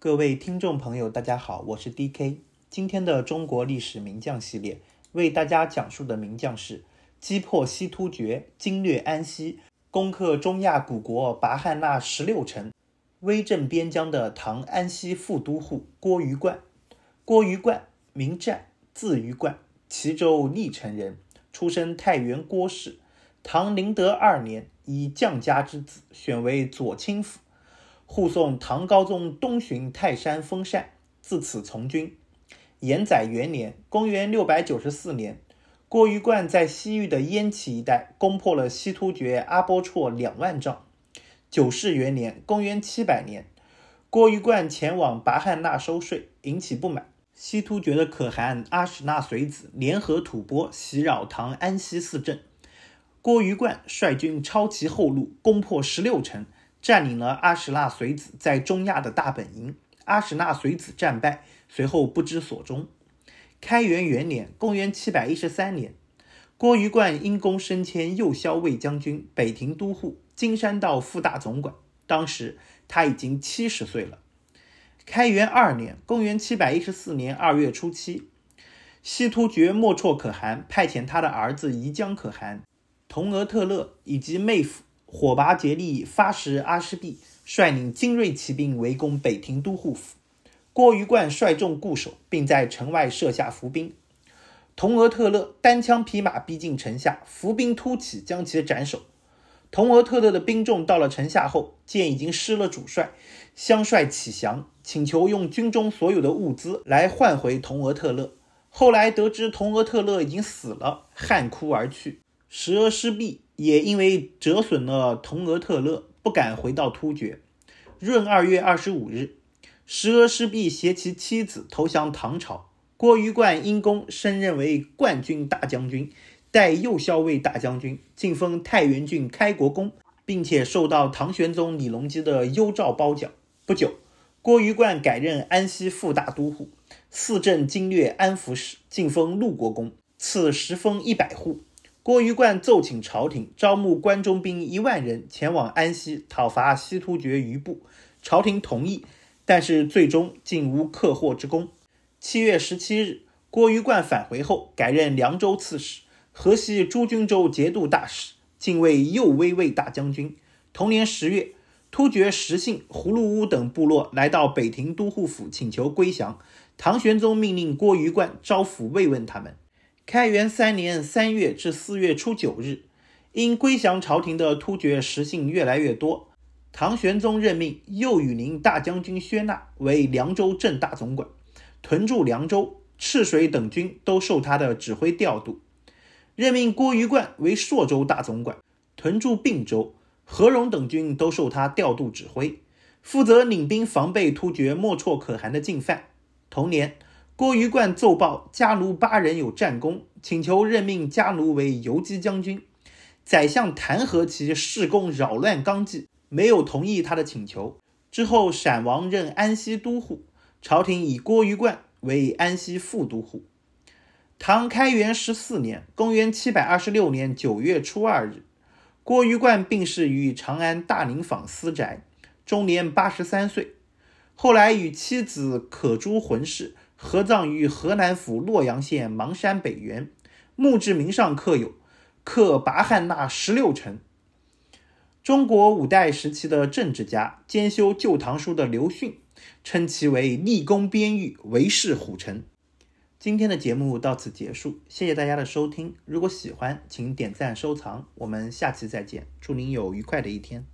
各位听众朋友，大家好，我是 D.K。今天的中国历史名将系列为大家讲述的名将是击破西突厥、经略安西、攻克中亚古国拔汉那十六城、威震边疆的唐安西副都护郭于冠。郭于冠，名湛，字于冠，齐州历城人，出身太原郭氏。唐麟德二年，以将家之子，选为左倾府。护送唐高宗东巡泰山封禅，自此从军。延载元年（公元六百九十四年），郭于灌在西域的焉耆一带攻破了西突厥阿波措两万丈。九世元年（公元七百年），郭于灌前往拔汗那收税，引起不满。西突厥的可汗阿史那遂子联合吐蕃袭扰唐安西四镇，郭于灌率军抄其后路，攻破十六城。占领了阿史那随子在中亚的大本营，阿史那随子战败，随后不知所终。开元元年（公元713年），郭于冠因功升迁右骁卫将军、北庭都护、金山道副大总管。当时他已经七十岁了。开元二年（公元714年）二月初七，西突厥莫绰可汗派遣他的儿子宜江可汗、同俄特勒以及妹夫。火拔竭力发石阿师弼率领精锐骑兵围攻北庭都护府，郭于冠率众固守，并在城外设下伏兵。同俄特勒单枪匹马逼近城下，伏兵突起，将其斩首。同俄特勒的兵众到了城下后，见已经失了主帅，相率乞降，请求用军中所有的物资来换回同俄特勒。后来得知同俄特勒已经死了，汗哭而去。石俄师弼也因为折损了同俄特勒，不敢回到突厥。闰二月二十五日，石俄失毕携其妻子投降唐朝。郭于冠因功升任为冠军大将军，代右骁卫大将军，进封太原郡开国公，并且受到唐玄宗李隆基的优照褒奖。不久，郭于冠改任安西副大都护，四镇经略安抚使，进封陆国公，赐实封一百户。郭于贯奏请朝廷招募关中兵一万人前往安西讨伐西突厥余部，朝廷同意，但是最终竟无克获之功。七月十七日，郭于贯返回后，改任凉州刺史、河西诸军州节度大使、进位右威卫大将军。同年十月，突厥石信、葫芦屋等部落来到北庭都护府请求归降，唐玄宗命令郭于贯招抚慰问他们。开元三年三月至四月初九日，因归降朝廷的突厥使信越来越多，唐玄宗任命右羽林大将军薛讷为凉州镇大总管，屯驻凉州、赤水等军都受他的指挥调度；任命郭于贯为朔州大总管，屯驻并州、何荣等军都受他调度指挥，负责领兵防备突厥莫绰可汗的进犯。同年。郭于冠奏报家奴八人有战功，请求任命家奴为游击将军。宰相弹劾其事功扰乱纲纪，没有同意他的请求。之后，陕王任安西都护，朝廷以郭于冠为安西副都护。唐开元十四年（公元726年）九月初二日，郭于冠病逝于长安大宁坊私宅，终年八十三岁。后来与妻子可朱魂氏。合葬于河南府洛阳县邙山北原，墓志铭上刻有“刻拔汉纳十六城”。中国五代时期的政治家、兼修《旧唐书》的刘训，称其为“立功边域，为世虎臣”。今天的节目到此结束，谢谢大家的收听。如果喜欢，请点赞收藏。我们下期再见，祝您有愉快的一天。